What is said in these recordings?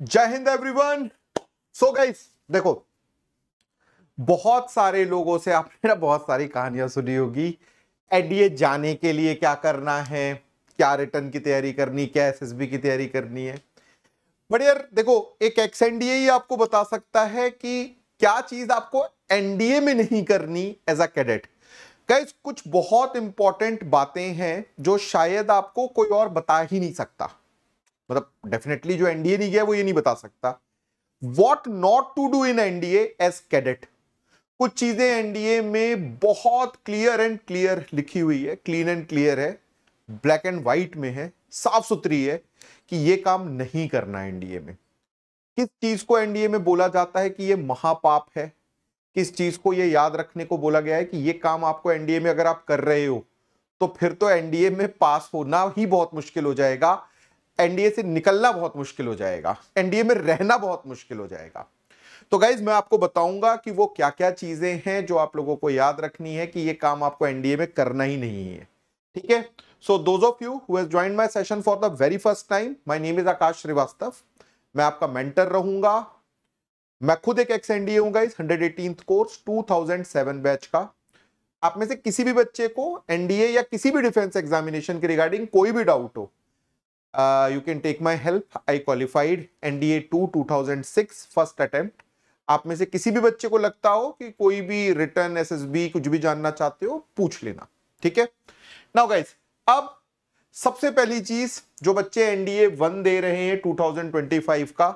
जय Hind everyone so guys देखो बहुत सारे लोगों से आपने ना बहुत सारी कहानियां सुनी होगी एनडीए जाने के लिए क्या करना है क्या रिटर्न की तैयारी करनी क्या एसएसबी की तैयारी करनी है बट यार देखो एक एक्स एनडीए ही आपको बता सकता है कि क्या चीज आपको एनडीए में नहीं करनी एज अ कैडेट गाइज कुछ बहुत इंपॉर्टेंट बातें हैं जो शायद आपको कोई और बता ही नहीं सकता मतलब डेफिनेटली जो एनडीए नहीं गया वो ये नहीं बता सकता what not to do in NDA as cadet कुछ चीजें एनडीए में बहुत क्लियर एंड क्लियर लिखी हुई है क्लीन एंड क्लियर है ब्लैक एंड व्हाइट में है साफ सुथरी है कि ये काम नहीं करना एनडीए में किस चीज को एनडीए में बोला जाता है कि ये महापाप है किस चीज को ये याद रखने को बोला गया है कि ये काम आपको एनडीए में अगर आप कर रहे हो तो फिर तो एनडीए में पास होना ही बहुत मुश्किल हो जाएगा एनडीए से निकलना बहुत मुश्किल हो जाएगा एनडीए में रहना बहुत मुश्किल हो जाएगा तो गाइज मैं आपको बताऊंगा कि वो क्या क्या चीजें हैं जो आप लोगों को याद रखनी है कि ये काम आपको एनडीए में करना ही नहीं है ठीक है so those of you who join my session for the very first time my name is Akash Srivastava मैं आपका मेंटर रहूंगा मैं खुद एक एक्स एनडीए हूँ guys hundred eighteen course two thousand seven batch का आप में से किसी भी बच्चे को एनडीए या किसी भी डिफेंस एग्जामिनेशन के रिगार्डिंग कोई भी डाउट हो Uh, you can take my help. I qualified NDA 2 2006 first attempt. आप में से किसी भी बच्चे को लगता हो कि कोई भी रिटर्न बी कुछ भी जानना चाहते हो पूछ लेना ठीक है नाउ गाइज अब सबसे पहली चीज जो बच्चे एनडीए वन दे रहे हैं 2025 का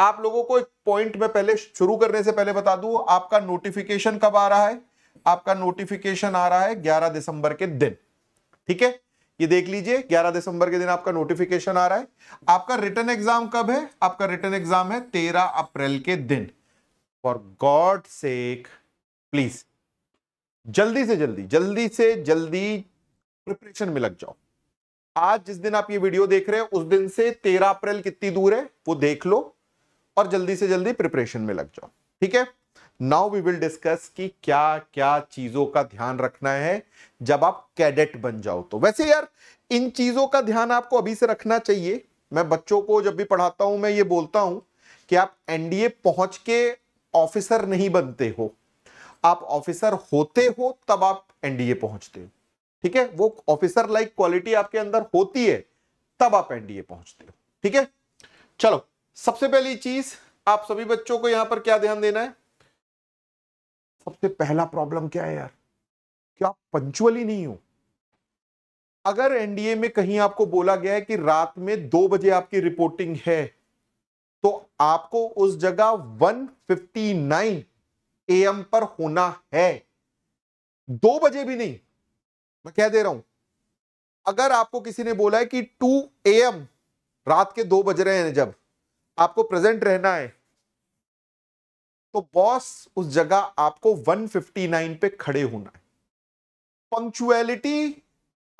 आप लोगों को एक पॉइंट में पहले शुरू करने से पहले बता दू आपका नोटिफिकेशन कब आ रहा है आपका नोटिफिकेशन आ रहा है 11 दिसंबर के दिन ठीक है ये देख लीजिए 11 दिसंबर के दिन आपका नोटिफिकेशन आ रहा है आपका रिटर्न एग्जाम कब है आपका रिटर्न एग्जाम है 13 अप्रैल के दिन फॉर गॉड सेक प्लीज जल्दी से जल्दी जल्दी से जल्दी प्रिपरेशन में लग जाओ आज जिस दिन आप ये वीडियो देख रहे हैं उस दिन से तेरह अप्रैल कितनी दूर है वो देख लो और जल्दी से जल्दी प्रिपरेशन में लग जाओ ठीक है नाउ वी विल डिस्कस कि क्या क्या चीजों का ध्यान रखना है जब आप कैडेट बन जाओ तो वैसे यार इन चीजों का ध्यान आपको अभी से रखना चाहिए मैं बच्चों को जब भी पढ़ाता हूं मैं ये बोलता हूं कि आप एनडीए पहुंच के ऑफिसर नहीं बनते हो आप ऑफिसर होते हो तब आप एनडीए पहुंचते हो ठीक है वो ऑफिसर लाइक क्वालिटी आपके अंदर होती है तब आप एनडीए पहुंचते हो ठीक है चलो सबसे पहली चीज आप सभी बच्चों को यहां पर क्या ध्यान देना है सबसे पहला प्रॉब्लम क्या है यार कि आप पंचुअल ही नहीं हो अगर एनडीए में कहीं आपको बोला गया है कि रात में दो बजे आपकी रिपोर्टिंग है तो आपको उस जगह 1:59 एम पर होना है दो बजे भी नहीं मैं कह दे रहा हूं अगर आपको किसी ने बोला है कि 2 एम रात के दो बज रहे हैं जब आपको प्रेजेंट रहना है तो बॉस उस जगह आपको 159 पे खड़े होना है पंक्चुअलिटी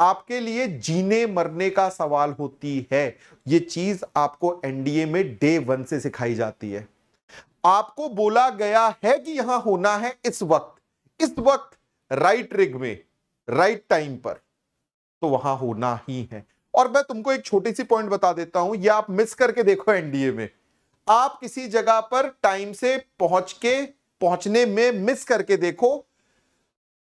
आपके लिए जीने मरने का सवाल होती है यह चीज आपको एनडीए में डे वन से सिखाई जाती है आपको बोला गया है कि यहां होना है इस वक्त इस वक्त राइट रिग में राइट टाइम पर तो वहां होना ही है और मैं तुमको एक छोटी सी पॉइंट बता देता हूं यह आप मिस करके देखो एनडीए में आप किसी जगह पर टाइम से पहुंच के पहुंचने में मिस करके देखो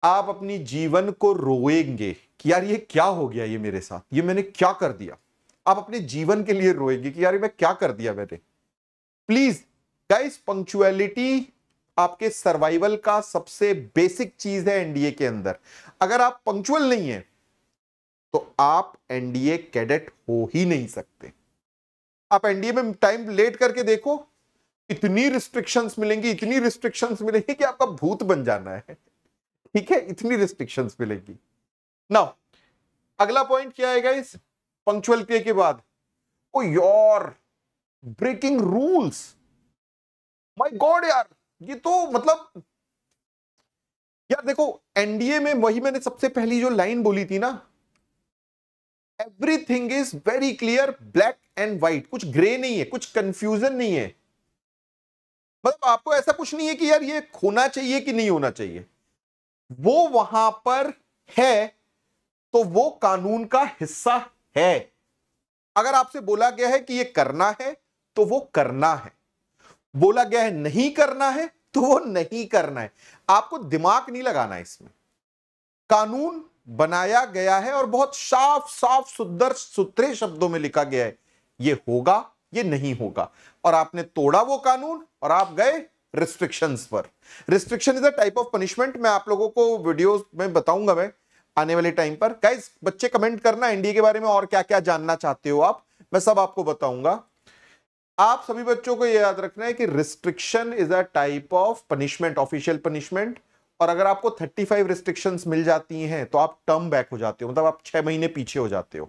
आप अपनी जीवन को रोएंगे कि यार ये क्या हो गया ये मेरे साथ ये मैंने क्या कर दिया आप अपने जीवन के लिए रोएंगे कि यार मैं क्या कर दिया मैंने प्लीज गाइस पंक्चुअलिटी आपके सर्वाइवल का सबसे बेसिक चीज है एनडीए के अंदर अगर आप पंक्चुअल नहीं है तो आप एनडीए कैडेट हो ही नहीं सकते आप एनडीए में टाइम लेट करके देखो इतनी रिस्ट्रिक्शंस मिलेंगी इतनी रिस्ट्रिक्शंस मिलेंगी कि आपका भूत बन जाना है ठीक है इतनी रिस्ट्रिक्शंस मिलेगी नाउ अगला पॉइंट क्या है इस पंक्चुअलिटी के बाद oh your breaking rules my god यार ये तो मतलब यार देखो एनडीए में वही मैंने सबसे पहली जो लाइन बोली थी ना everything is very clear black and white कुछ ग्रे नहीं है कुछ कंफ्यूजन नहीं है मतलब आपको ऐसा कुछ नहीं है कि यार ये खोना चाहिए कि नहीं होना चाहिए वो वहां पर है तो वो कानून का हिस्सा है अगर आपसे बोला गया है कि ये करना है तो वो करना है बोला गया है नहीं करना है तो वो नहीं करना है आपको दिमाग नहीं लगाना इसमें कानून बनाया गया है और बहुत साफ साफ सुंदर सुथरे शब्दों में लिखा गया है ये होगा ये नहीं होगा और आपने तोड़ा वो कानून और आप गए रिस्ट्रिक्शंस पर restriction is a type of punishment मैं आप लोगों को वीडियोस में बताऊंगा मैं आने वाले टाइम पर गाइज बच्चे कमेंट करना एनडीए के बारे में और क्या क्या जानना चाहते हो आप मैं सब आपको बताऊंगा आप सभी बच्चों को यह याद रखना है कि restriction is a type of punishment official punishment और अगर आपको 35 रिस्ट्रिक्शंस मिल जाती हैं तो आप टर्म बैक हो जाते हो मतलब आप छह महीने पीछे हो जाते हो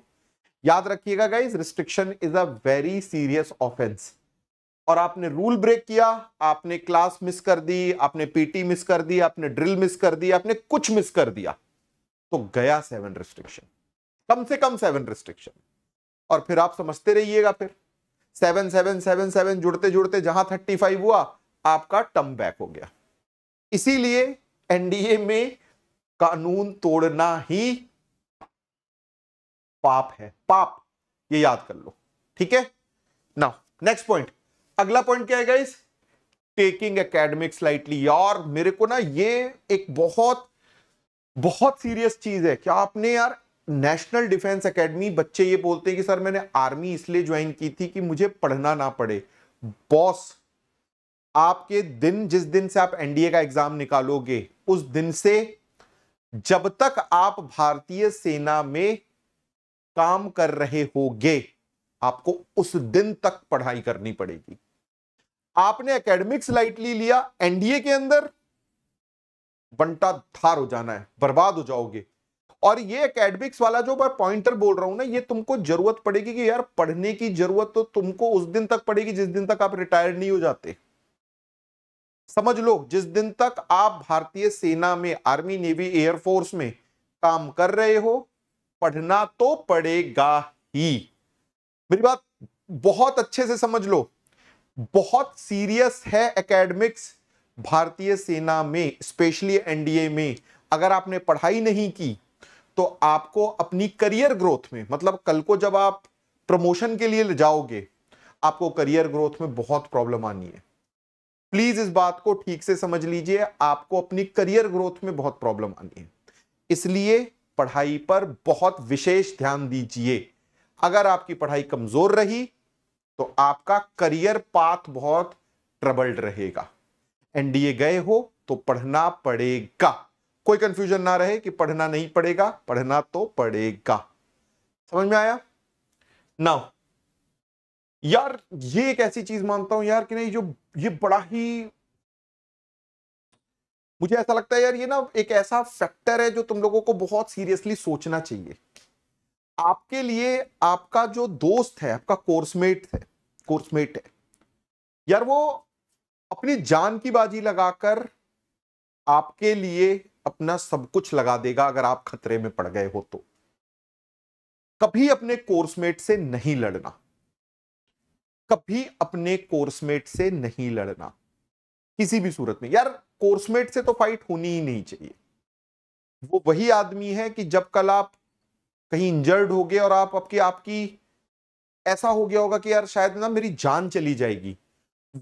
याद रखिएगा guys restriction is a very serious offence और आपने रूल ब्रेक किया आपने क्लास मिस कर दी आपने पीटी मिस कर दी आपने ड्रिल मिस कर दी आपने कुछ मिस कर दिया तो गया सेवन रिस्ट्रिक्शन कम से कम सेवन रिस्ट्रिक्शन और फिर आप समझते रहिएगा फिर सेवन सेवन सेवन सेवन जुड़ते जुड़ते जहां थर्टी फाइव हुआ आपका टम बैक हो गया इसीलिए एनडीए में कानून तोड़ना ही पाप है पाप ये याद कर लो ठीक है ना नेक्स्ट पॉइंट अगला पॉइंट क्या है गाइस टेकिंग एकेडमिक स्लाइटली यार मेरे को ना ये एक बहुत बहुत सीरियस चीज है क्या आपने यार नेशनल डिफेंस एकेडमी बच्चे ये बोलते हैं कि सर मैंने आर्मी इसलिए ज्वाइन की थी कि मुझे पढ़ना ना पड़े बॉस आपके दिन जिस दिन से आप एनडीए का एग्जाम निकालोगे उस दिन से जब तक आप भारतीय सेना में काम कर रहे होगे आपको उस दिन तक पढ़ाई करनी पड़ेगी आपने एकेडमिक्स लाइटली लिया एनडीए के अंदर बंटा धार हो जाना है बर्बाद हो जाओगे और ये एकेडमिक्स वाला जो मैं पॉइंटर बोल रहा हूं ना ये तुमको जरूरत पड़ेगी कि यार पढ़ने की जरूरत तो तुमको उस दिन तक पड़ेगी जिस दिन तक आप रिटायर्ड नहीं हो जाते समझ लो जिस दिन तक आप भारतीय सेना में आर्मी नेवी एयरफोर्स में काम कर रहे हो पढ़ना तो पड़ेगा ही मेरी बात बहुत अच्छे से समझ लो बहुत सीरियस है एकेडमिक्स भारतीय सेना में स्पेशली एनडीए में अगर आपने पढ़ाई नहीं की तो आपको अपनी करियर ग्रोथ में मतलब कल को जब आप प्रमोशन के लिए जाओगे आपको करियर ग्रोथ में बहुत प्रॉब्लम आनी है प्लीज इस बात को ठीक से समझ लीजिए आपको अपनी करियर ग्रोथ में बहुत प्रॉब्लम आनी है इसलिए पढ़ाई पर बहुत विशेष ध्यान दीजिए अगर आपकी पढ़ाई कमजोर रही तो आपका करियर पाथ बहुत ट्रबल्ड रहेगा एनडीए गए हो तो पढ़ना पड़ेगा कोई कंफ्यूजन ना रहे कि पढ़ना नहीं पड़ेगा पढ़ना तो पड़ेगा समझ में आया नाउ यार ये एक ऐसी चीज मानता हूं यार कि नहीं जो ये बड़ा ही मुझे ऐसा लगता है यार ये ना एक ऐसा फैक्टर है जो तुम लोगों को बहुत सीरियसली सोचना चाहिए आपके लिए आपका जो दोस्त है आपका कोर्समेट है कोर्समेट है यार वो अपनी जान की बाजी लगाकर आपके लिए अपना सब कुछ लगा देगा अगर आप खतरे में पड़ गए हो तो कभी अपने कोर्समेट से नहीं लड़ना कभी अपने कोर्समेट से नहीं लड़ना किसी भी सूरत में यार कोर्समेट से तो फाइट होनी ही नहीं चाहिए वो वही आदमी है कि जब कल आप कहीं इंजर्ड हो गए और आप आपकी आपकी ऐसा हो गया होगा कि यार शायद ना मेरी जान चली जाएगी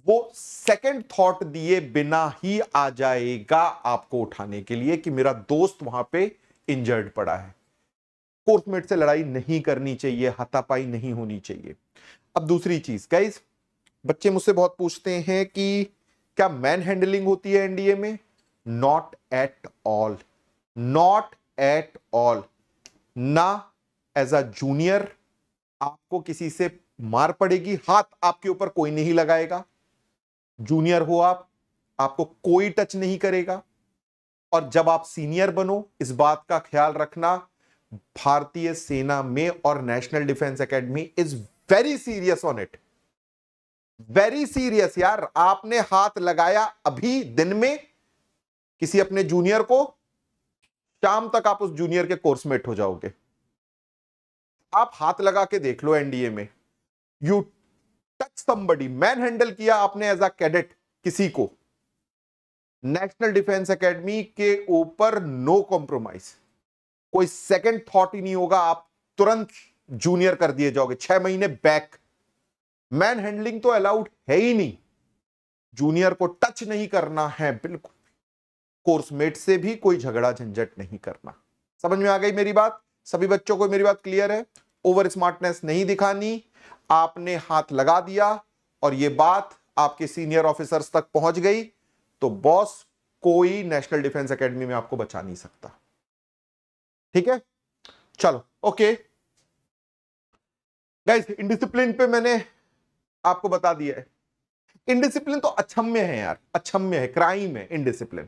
वो सेकंड थॉट दिए बिना ही आ जाएगा आपको उठाने के लिए कि मेरा दोस्त वहां पे इंजर्ड पड़ा है कोर्समेट से लड़ाई नहीं करनी चाहिए हाथापाई नहीं होनी चाहिए अब दूसरी चीज गाइज बच्चे मुझसे बहुत पूछते हैं कि क्या मैन हैंडलिंग होती है एनडीए में not at all not at all ना एज अ जूनियर आपको किसी से मार पड़ेगी हाथ आपके ऊपर कोई नहीं लगाएगा जूनियर हो आप आपको कोई टच नहीं करेगा और जब आप सीनियर बनो इस बात का ख्याल रखना भारतीय सेना में और National Defence Academy is very serious on it very serious यार आपने हाथ लगाया अभी दिन में किसी अपने जूनियर को शाम तक आप उस जूनियर के कोर्समेट हो जाओगे आप हाथ लगा के देख लो एनडीए में you touch somebody manhandle किया आपने एज अ कैडेट किसी को नेशनल डिफेंस एकेडमी के ऊपर नो कॉम्प्रोमाइज कोई सेकंड थॉट ही नहीं होगा आप तुरंत जूनियर कर दिए जाओगे छह महीने बैक मैन हैंडलिंग तो अलाउड है ही नहीं जूनियर को टच नहीं करना है बिल्कुल कोर्समेट से भी कोई झगड़ा झंझट नहीं करना समझ में आ गई मेरी बात सभी बच्चों को मेरी बात क्लियर है ओवर स्मार्टनेस नहीं दिखानी आपने हाथ लगा दिया और ये बात आपके सीनियर ऑफिसर्स तक पहुंच गई तो बॉस कोई नेशनल डिफेंस एकेडमी में आपको बचा नहीं सकता ठीक है चलो ओके गाइस इनडिसिप्लिन पे मैंने आपको बता दिया है इनडिसिप्लिन तो अक्षम्य है यार अक्षम्य है क्राइम है इनडिसिप्लिन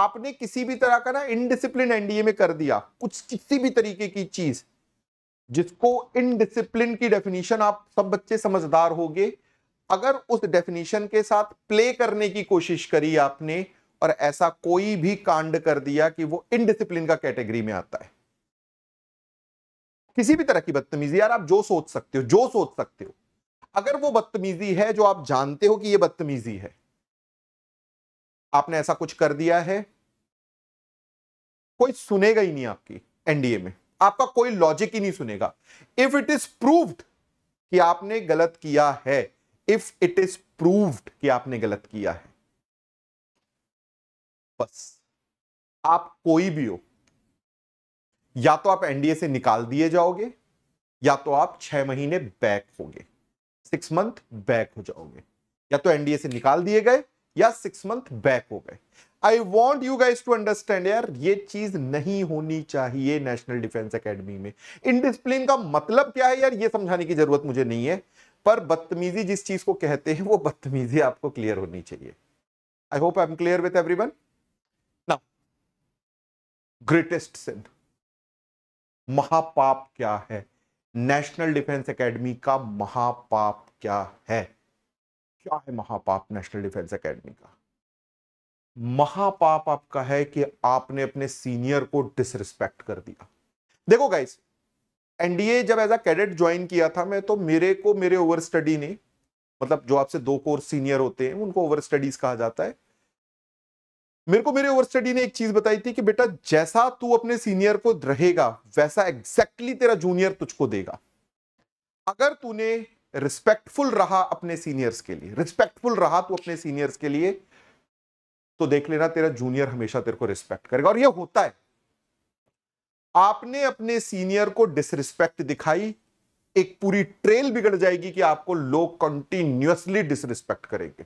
आपने किसी भी तरह का ना इनडिसिप्लिन एनडीए में कर दिया कुछ किसी भी तरीके की चीज जिसको इनडिसिप्लिन की डेफिनेशन आप सब बच्चे समझदार गए अगर उस डेफिनेशन के साथ प्ले करने की कोशिश करी आपने और ऐसा कोई भी कांड कर दिया कि वो इनडिसिप्लिन का कैटेगरी में आता है किसी भी तरह की बदतमीजी यार आप जो सोच सकते हो जो सोच सकते हो अगर वो बदतमीजी है जो आप जानते हो कि ये बदतमीजी है आपने ऐसा कुछ कर दिया है कोई सुनेगा ही नहीं आपकी एनडीए में आपका कोई लॉजिक ही नहीं सुनेगा इफ इट इज प्रूव्ड कि आपने गलत किया है इफ इट इज प्रूव्ड कि आपने गलत किया है बस आप कोई भी हो या तो आप एनडीए से निकाल दिए जाओगे या तो आप छह महीने बैक होगे सिक्स मंथ बैक हो जाओगे या तो एनडीए से निकाल दिए गए या सिक्स मंथ बैक हो गए I want you guys to understand यार ये चीज नहीं होनी चाहिए नेशनल डिफेंस अकेडमी में इनडिसिप्लिन का मतलब क्या है यार ये समझाने की जरूरत मुझे नहीं है पर बदतमीजी जिस चीज को कहते हैं वो बदतमीजी आपको क्लियर होनी चाहिए I hope I am clear with everyone ना ग्रेटेस्ट सिंह महापाप क्या है नेशनल डिफेंस एकेडमी का महापाप क्या है क्या है महापाप नेशनल डिफेंस एकेडमी का महापाप आपका है कि आपने अपने सीनियर को डिसरिस्पेक्ट कर दिया देखो गाइस एनडीए जब एज अ कैडेट ज्वाइन किया था मैं तो मेरे को मेरे ओवर स्टडी ने मतलब जो आपसे दो कोर्स सीनियर होते हैं उनको ओवर स्टडीज कहा जाता है मेरे को मेरे ओवर स्टडी ने एक चीज बताई थी कि बेटा जैसा तू अपने सीनियर को रहेगा वैसा एग्जैक्टली exactly तेरा जूनियर तुझको देगा अगर तूने रिस्पेक्टफुल रहा अपने सीनियर्स के लिए रिस्पेक्टफुल रहा तू अपने सीनियर्स के लिए तो देख लेना तेरा जूनियर हमेशा तेरे को रिस्पेक्ट करेगा और यह होता है आपने अपने सीनियर को डिसरिस्पेक्ट दिखाई एक पूरी ट्रेल बिगड़ जाएगी कि आपको लोग कंटिन्यूसली डिसरिस्पेक्ट करेंगे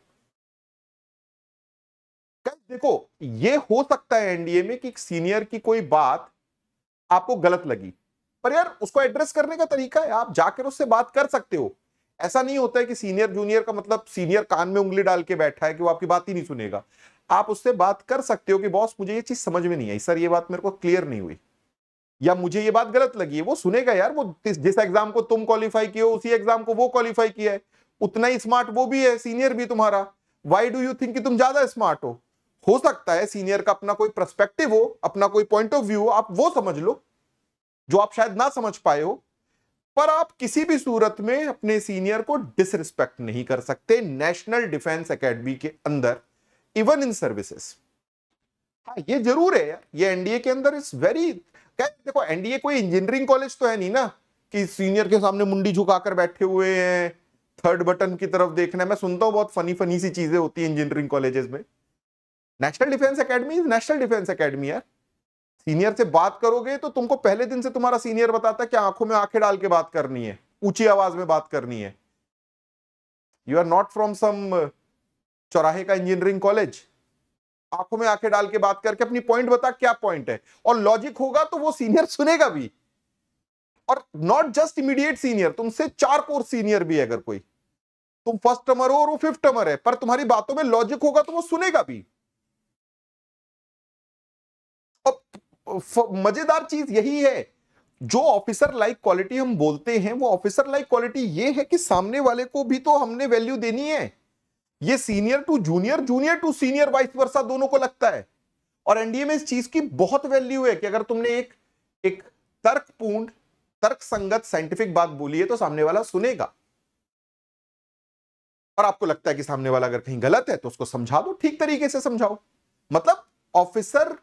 देखो ये हो सकता है एनडीए में कि सीनियर की कोई बात आपको गलत लगी पर यार उसको एड्रेस करने का तरीका है आप जाकर उससे बात कर सकते हो ऐसा नहीं होता है कि सीनियर जूनियर का मतलब सीनियर कान में उंगली डाल के बैठा है कि वो आपकी बात ही नहीं सुनेगा आप उससे बात कर सकते हो कि बॉस मुझे ये चीज समझ में नहीं आई सर ये बात मेरे को क्लियर नहीं हुई या मुझे ये बात गलत लगी है वो सुनेगा यार वो जिस एग्जाम को तुम क्वालिफाई किए हो उसी एग्जाम को वो क्वालिफाई किया है उतना ही स्मार्ट वो भी है सीनियर भी तुम्हारा वाई डू यू थिंक कि तुम ज्यादा स्मार्ट हो हो सकता है सीनियर का अपना कोई प्रस्पेक्टिव हो अपना कोई पॉइंट ऑफ व्यू हो आप वो समझ लो जो आप शायद ना समझ पाए हो पर आप किसी भी सूरत में अपने सीनियर को डिसरिस्पेक्ट नहीं कर सकते नेशनल डिफेंस एकेडमी के अंदर इवन इन सर्विसेस हाँ ये जरूर है यार ये एनडीए के अंदर इज वेरी देखो एनडीए कोई इंजीनियरिंग कॉलेज तो है नहीं ना कि सीनियर के सामने मुंडी झुकाकर बैठे हुए हैं थर्ड बटन की तरफ देखना मैं सुनता हूँ बहुत फनी फनी सी चीजें होती है इंजीनियरिंग कॉलेजेस में National Defence Academy National Defence Academy है सीनियर से बात करोगे तो तुमको पहले दिन से तुम्हारा सीनियर बताता है कि आंखों में आंखें डाल के बात करनी है ऊंची आवाज में बात करनी है you are not from some चौराहे का इंजीनियरिंग कॉलेज आंखों में आंखें डाल के बात करके अपनी पॉइंट बता क्या पॉइंट है और लॉजिक होगा तो वो सीनियर सुनेगा भी और नॉट जस्ट इमीडिएट सीनियर तुमसे चार कोर्स सीनियर भी है अगर कोई तुम फर्स्ट टमर हो और वो फिफ्थ टमर है पर तुम्हारी बातों में लॉजिक होगा तो वो सुनेगा भी मजेदार चीज यही है जो ऑफिसर लाइक क्वालिटी हम बोलते हैं वो ऑफिसर लाइक क्वालिटी ये है कि सामने वाले को भी तो हमने वैल्यू देनी है ये senior to junior junior to senior vice versa दोनों को लगता है और एनडीए में इस चीज की बहुत वैल्यू है कि अगर तुमने एक एक तर्कपूर्ण तर्क संगत साइंटिफिक बात बोली है तो सामने वाला सुनेगा और आपको लगता है कि सामने वाला अगर कहीं गलत है तो उसको समझा दो ठीक तरीके से समझाओ मतलब ऑफिसर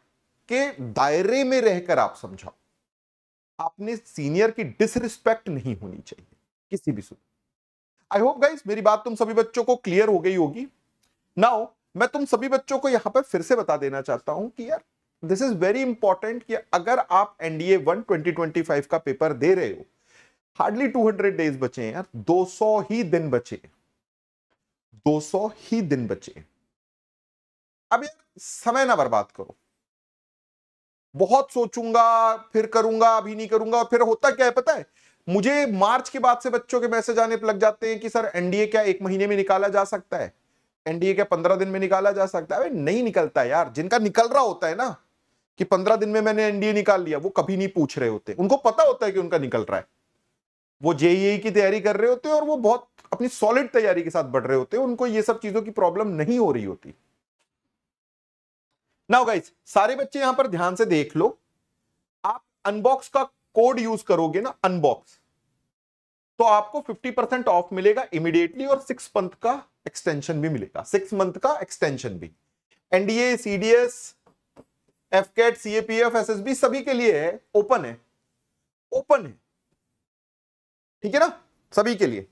के दायरे में रहकर आप समझाओ आपने सीनियर की डिसरिस्पेक्ट नहीं होनी चाहिए किसी भी सूरत आई होप गाइस मेरी बात तुम सभी बच्चों को क्लियर हो गई होगी नाउ मैं तुम सभी बच्चों को यहां पर फिर से बता देना चाहता हूं कि यार दिस इज वेरी इंपॉर्टेंट कि अगर आप एनडीए वन ट्वेंटी का पेपर दे रहे हो हार्डली 200 डेज बचे हैं यार 200 ही दिन बचे 200 ही दिन बचे अब यार समय ना बर्बाद करो बहुत सोचूंगा फिर करूंगा अभी नहीं करूंगा फिर होता क्या है पता है मुझे मार्च के बाद से बच्चों के मैसेज आने लग जाते हैं कि सर एनडीए क्या एक महीने में निकाला जा सकता है एनडीए क्या पंद्रह दिन में निकाला जा सकता है अरे नहीं निकलता है यार जिनका निकल रहा होता है ना कि पंद्रह दिन में मैंने एनडीए निकाल लिया वो कभी नहीं पूछ रहे होते उनको पता होता है कि उनका निकल रहा है वो जेई e e की तैयारी कर रहे होते हैं और वो बहुत अपनी सॉलिड तैयारी के साथ बढ़ रहे होते हैं उनको ये सब चीजों की प्रॉब्लम नहीं हो रही होती नाउ गाइज सारे बच्चे यहां पर ध्यान से देख लो आप अनबॉक्स का कोड यूज करोगे ना अनबॉक्स तो आपको 50 परसेंट ऑफ मिलेगा इमीडिएटली और सिक्स मंथ का एक्सटेंशन भी मिलेगा सिक्स मंथ का एक्सटेंशन भी NDA CDS F CAPF SSB सभी के लिए है ओपन है ओपन है ठीक है ना सभी के लिए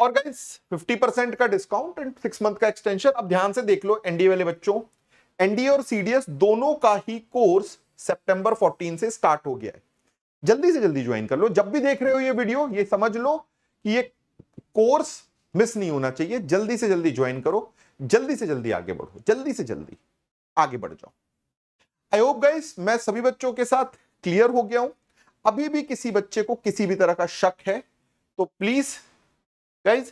और गाइस 50 परसेंट का डिस्काउंट एंड सिक्स मंथ का एक्सटेंशन अब ध्यान से देख लो एनडीए वाले बच्चों एनडीए और सीडीएस दोनों का ही कोर्स सेप्टेंबर फोर्टीन से स्टार्ट हो गया है जल्दी से जल्दी ज्वाइन कर लो जब भी देख रहे हो ये वीडियो ये समझ लो कि ये कोर्स मिस नहीं होना चाहिए जल्दी से जल्दी ज्वाइन करो जल्दी से जल्दी आगे बढ़ो जल्दी से जल्दी आगे बढ़ जाओ आई होप गाइस मैं सभी बच्चों के साथ क्लियर हो गया हूं अभी भी किसी बच्चे को किसी भी तरह का शक है तो please guys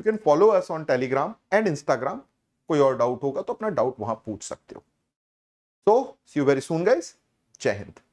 you can follow us on Telegram and Instagram कोई और डाउट होगा तो अपना डाउट वहां पूछ सकते हो so see you very soon guys जय हिंद